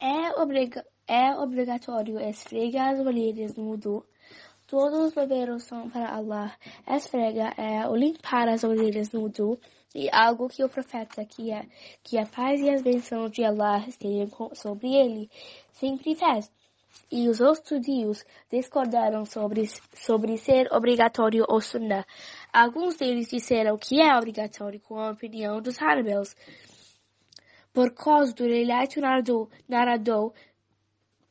É, obriga é obrigatório esfregar as orelhas no wudu. Todos os bebês são para Allah. Esfrega é o limpar as orelhas no wudu e algo que o profeta que a, é, que a paz e as bênçãos de Allah estejam sobre ele sempre fez. E os estudios discordaram sobre, sobre ser obrigatório ou sunnah. Alguns deles disseram que é obrigatório com a opinião dos árabes. Por causa do relato narrado,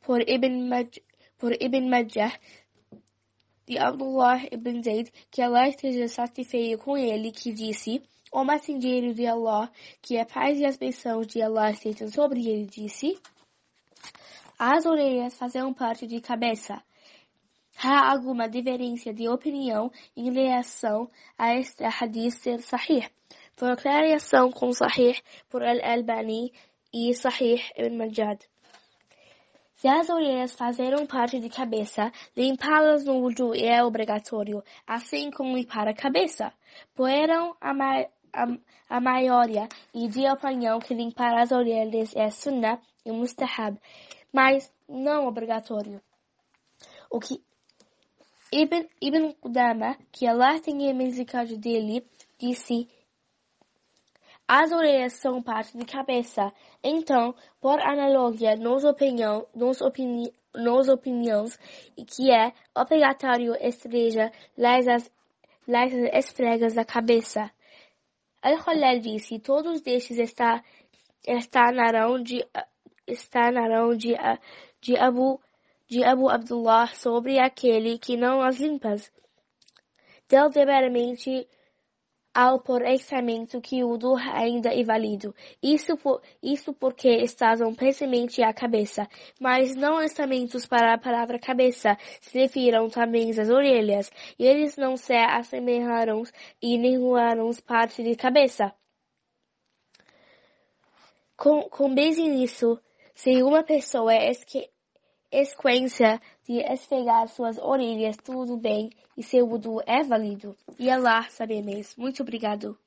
por Ibn, Maj, por Ibn Majah de Abdullah ibn Zayd, que Allah esteja satisfeito com ele, que disse, o mensageiro de Allah, que a paz e as bênçãos de Allah estejam sobre ele, disse, as orelhas fazem parte de cabeça. Há alguma diferença de opinião em relação a este hadith ser sahih. Trocárias são com Sahih por Al-Albani e Sahih Ibn Majad. Se as orelhas fazerem parte de cabeça, limpá-las no wudu é obrigatório, assim como limpar a cabeça. Poeram a, ma a, a, maioria e de opinião que limpar as orelhas é sunnah e mustahab, mas não obrigatório. O que Ibn, Ibn Qudama, que Allah tenha misericórdia dele, disse as orelhas são parte da cabeça. Então, por analogia, nos, opinião, nos, opini, nos opiniões, que é obrigatório estrejar as, as esfregas da cabeça. Al-Khalil disse, todos estes está, estarão de, estarão de, de, Abu, de Abu Abdullah sobre aquele que não as limpas. Deliberadamente ao por pensamento que o do ainda é válido. Isso, por, isso porque estavam precisamente a cabeça. Mas não estamentos para a palavra cabeça se refiram também às orelhas, e eles não se assemelharam e nenhumaram parte de cabeça. Com, com base nisso, se uma pessoa é que sequência de esfregar suas orelhas, tudo bem e seu voodoo é válido. E Allah é sabemos Muito obrigado.